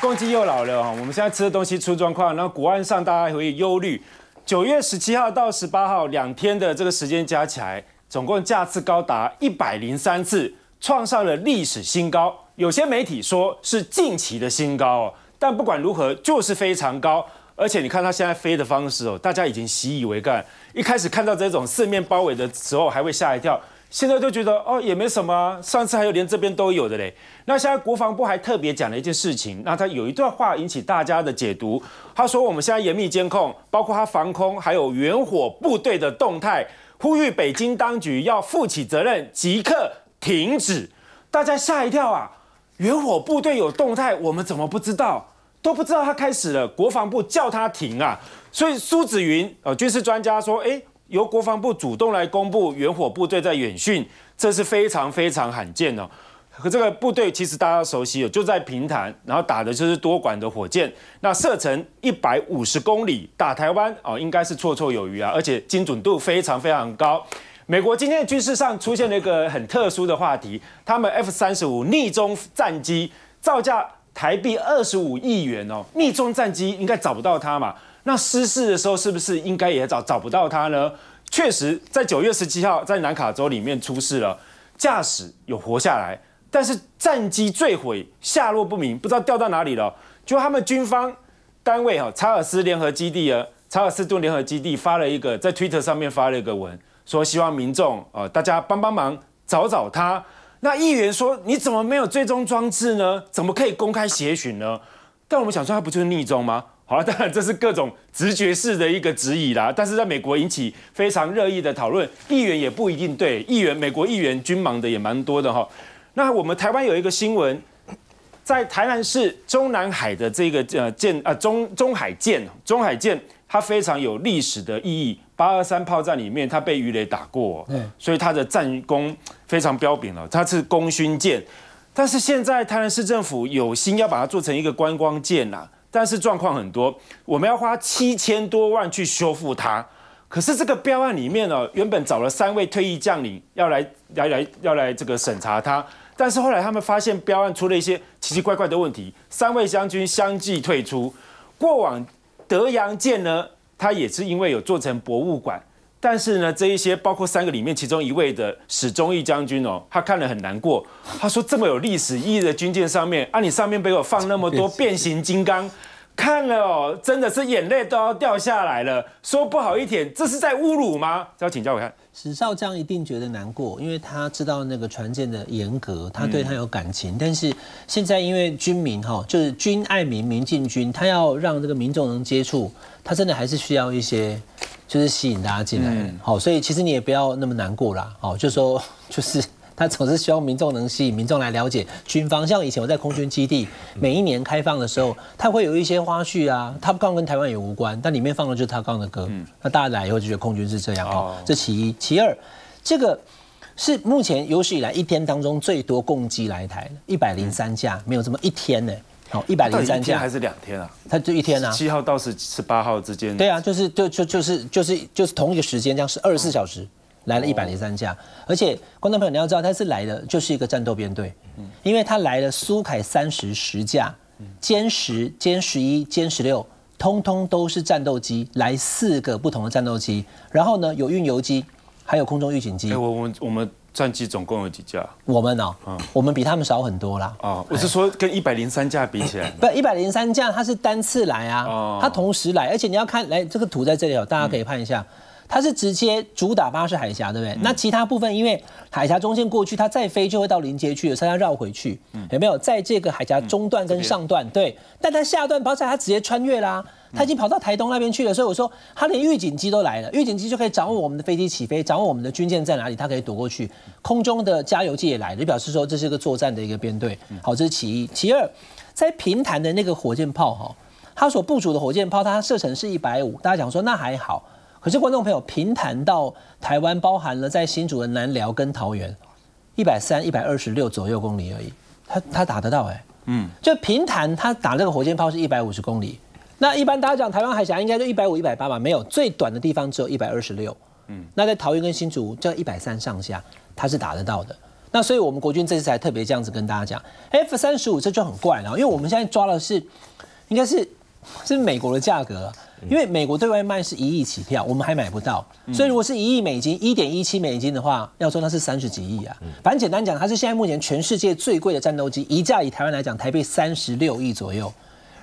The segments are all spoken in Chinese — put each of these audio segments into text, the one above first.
公鸡又老了哈！我们现在吃的东西出状况，然后国安上大家会忧虑。九月十七号到十八号两天的这个时间加起来，总共架次高达一百零三次，创上了历史新高。有些媒体说是近期的新高哦，但不管如何，就是非常高。而且你看它现在飞的方式哦，大家已经习以为干。一开始看到这种四面包围的时候，还会吓一跳。现在就觉得哦也没什么，上次还有连这边都有的嘞。那现在国防部还特别讲了一件事情，那他有一段话引起大家的解读。他说我们现在严密监控，包括他防空还有远火部队的动态，呼吁北京当局要负起责任，即刻停止。大家吓一跳啊，远火部队有动态，我们怎么不知道？都不知道他开始了，国防部叫他停啊。所以苏子云呃军事专家说，哎。由国防部主动来公布远火部队在远训，这是非常非常罕见哦。可这个部队其实大家熟悉，就在平潭，然后打的就是多管的火箭，那射程一百五十公里，打台湾哦，应该是绰绰有余啊，而且精准度非常非常高。美国今天的军事上出现了一个很特殊的话题，他们 F 三十五逆中战机造价台币二十五亿元哦，逆中战机应该找不到它嘛。那失事的时候是不是应该也找找不到他呢？确实，在九月十七号在南卡州里面出事了，驾驶有活下来，但是战机坠毁，下落不明，不知道掉到哪里了。就他们军方单位哈查尔斯联合基地啊，查尔斯顿联合基地发了一个在 Twitter 上面发了一个文，说希望民众呃大家帮帮忙找找他。那议员说你怎么没有追踪装置呢？怎么可以公开协寻呢？但我们想说他不就是逆踪吗？好了，当然这是各种直觉式的一个指疑啦。但是在美国引起非常热议的讨论，议员也不一定对。议员，美国议员均忙的也蛮多的哈。那我们台湾有一个新闻，在台南市中南海的这个呃舰啊中中海舰，中海舰它非常有历史的意义，八二三炮战里面它被鱼雷打过，嗯，所以它的战功非常彪炳了，它是功勋舰。但是现在台南市政府有心要把它做成一个观光舰啦。但是状况很多，我们要花七千多万去修复它。可是这个标案里面呢，原本找了三位退役将领要来来来要来这个审查它，但是后来他们发现标案出了一些奇奇怪怪的问题，三位将军相继退出。过往德阳舰呢，它也是因为有做成博物馆。但是呢，这一些包括三个里面其中一位的史忠义将军哦，他看了很难过。他说这么有历史意义的军舰上面啊，你上面被我放那么多 变形金刚，看了哦，真的是眼泪都要掉下来了。说不好一点，这是在侮辱吗？要请教我看，史少将一定觉得难过，因为他知道那个船舰的严格，他对他有感情。但是现在因为军民哈，就是军爱民，民进军，他要让这个民众能接触，他真的还是需要一些。就是吸引大家进来，好，所以其实你也不要那么难过啦。好，就说就是 他总是希望民众能吸引民众来了解军方，像以前我在空军基地，每一年开放的时候，他会有一些花絮啊，他不光跟台湾也无关，但里面放的就是他刚的歌，那大家来以后就觉得空军是这样，哦，这其一，其二，这个是目前有史以来一天当中最多共机来台的，一百零三架，没有这么一天呢。好，一百零三架还是两天啊？它就一天啊。七号到十十八号之间。对啊，就是就就就是就是就是同一个时间，这样是二十四小时来了一百零三架。而且观众朋友，你要知道，它是来的就是一个战斗编队，嗯，因为它来了苏凯三十十架，歼十、歼十一、歼十六，通通都是战斗机，来四个不同的战斗机。然后呢，有运油机，还有空中预警机。哎，我我们我们。战机总共有几架？我们哦，我们比他们少很多啦。哦，我是说跟一百零三架比起来，不，一百零三架它是单次来啊，它同时来，而且你要看，来这个图在这里哦，大家可以看一下，它是直接主打巴士海峡，对不对？那其他部分因为海峡中线过去，它再飞就会到临界区，所以它绕回去，有没有？在这个海峡中段跟上段对，但它下段，包歉，它直接穿越啦。他已经跑到台东那边去了，所以我说他连预警机都来了，预警机就可以掌握我们的飞机起飞，掌握我们的军舰在哪里，他可以躲过去。空中的加油机也来，就表示说这是个作战的一个编队。好，这是其一。其二，在平潭的那个火箭炮哈，他所部署的火箭炮，它射程是一百五。大家讲说那还好，可是观众朋友，平潭到台湾包含了在新竹的南寮跟桃园，一百三、一百二十六左右公里而已，他他打得到哎，嗯，就平潭他打这个火箭炮是一百五十公里。那一般大家讲台湾海峡应该就一百五一百八吧，没有最短的地方只有一百二十六，嗯，那在桃园跟新竹这一百三上下，它是打得到的。那所以我们国军这次才特别这样子跟大家讲，F 三十五这就很怪了，因为我们现在抓的是应该是是美国的价格，因为美国对外卖是一亿起跳，我们还买不到，所以如果是一亿美金一点一七美金的话，要说那是三十几亿啊。反正简单讲，它是现在目前全世界最贵的战斗机，一架以台湾来讲，台币三十六亿左右。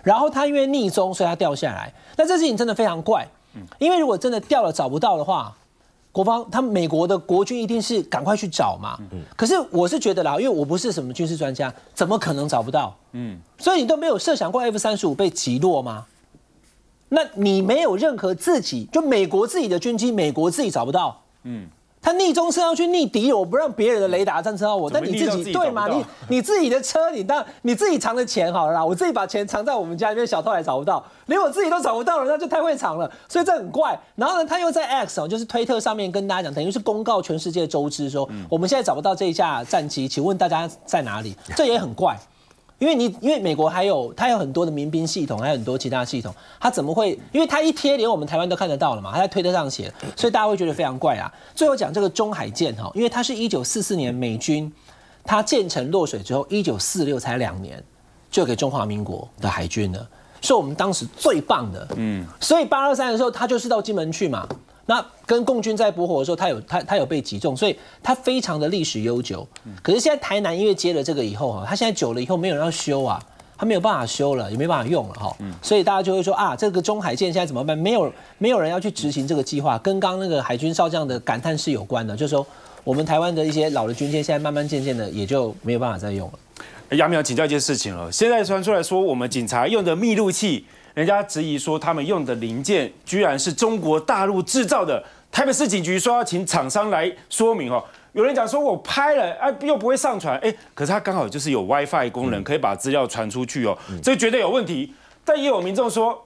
然后他因为逆中，所以他掉下来。那这事情真的非常怪，因为如果真的掉了找不到的话，国方他美国的国军一定是赶快去找嘛，可是我是觉得啦，因为我不是什么军事专家，怎么可能找不到？嗯。所以你都没有设想过 F 三十五被击落吗？那你没有任何自己就美国自己的军机，美国自己找不到？嗯。他逆中车要去逆敌我，不让别人的雷达侦测到我，但你自己对吗？你你自己的车，你当你自己藏的钱好了啦。我自己把钱藏在我们家里面，小偷也找不到，连我自己都找不到了，那就太会藏了，所以这很怪。然后呢，他又在 X，哦，就是推特上面跟大家讲，等于是公告全世界周知说，我们现在找不到这一架战机，请问大家在哪里？这也很怪。因为你，因为美国还有他有很多的民兵系统，还有很多其他系统，他怎么会？因为他一贴连我们台湾都看得到了嘛，他在推特上写，所以大家会觉得非常怪啊。最后讲这个中海舰哈，因为它是一九四四年美军它建成落水之后，一九四六才两年就给中华民国的海军了，是我们当时最棒的。嗯，所以八二三的时候，他就是到金门去嘛。那跟共军在搏火的时候，他有他他有被击中，所以它非常的历史悠久。可是现在台南因为接了这个以后哈，它现在久了以后没有人要修啊，它没有办法修了，也没办法用了哈。所以大家就会说啊，这个中海舰现在怎么办？没有没有人要去执行这个计划，跟刚那个海军少将的感叹是有关的，就是说我们台湾的一些老的军舰现在慢慢渐渐的也就没有办法再用了。杨明要请教一件事情了，现在传出来说我们警察用的密录器。人家质疑说，他们用的零件居然是中国大陆制造的。台北市警局说要请厂商来说明哦。有人讲说，我拍了啊，又不会上传，哎，可是他刚好就是有 WiFi 功能，可以把资料传出去哦，这绝对有问题。但也有民众说，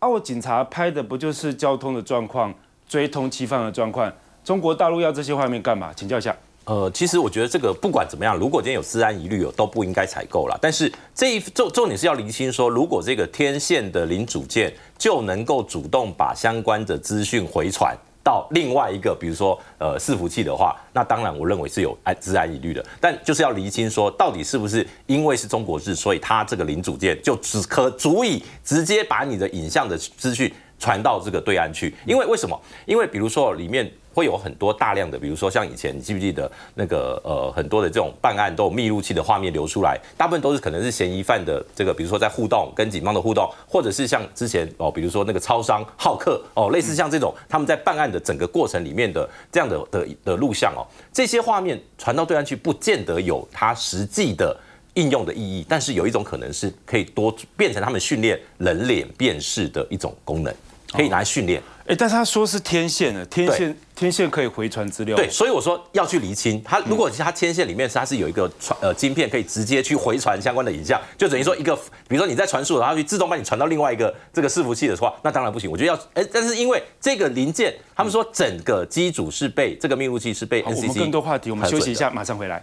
啊，我警察拍的不就是交通的状况、追通缉犯的状况？中国大陆要这些画面干嘛？请教一下。呃，其实我觉得这个不管怎么样，如果今天有自安疑虑，哦，都不应该采购了。但是这一重重点是要厘清说，如果这个天线的零组件就能够主动把相关的资讯回传到另外一个，比如说呃伺服器的话，那当然我认为是有安自安疑虑的。但就是要厘清说，到底是不是因为是中国制，所以它这个零组件就只可足以直接把你的影像的资讯传到这个对岸去？因为为什么？因为比如说里面。会有很多大量的，比如说像以前，你记不记得那个呃，很多的这种办案都有密录器的画面流出来，大部分都是可能是嫌疑犯的这个，比如说在互动跟警方的互动，或者是像之前哦，比如说那个超商好客哦，类似像这种他们在办案的整个过程里面的这样的的的录像哦，这些画面传到对岸去，不见得有它实际的应用的意义，但是有一种可能是可以多变成他们训练人脸辨识的一种功能，可以拿来训练。哎，但是他说是天线的天线，天线可以回传资料。对，所以我说要去厘清它。如果它天线里面它是有一个传呃晶片，可以直接去回传相关的影像，就等于说一个，比如说你在传输，然后去自动帮你传到另外一个这个伺服器的话，那当然不行。我觉得要哎，但是因为这个零件，他们说整个机组是被这个密录器是被我们更多话题，我们休息一下，马上回来。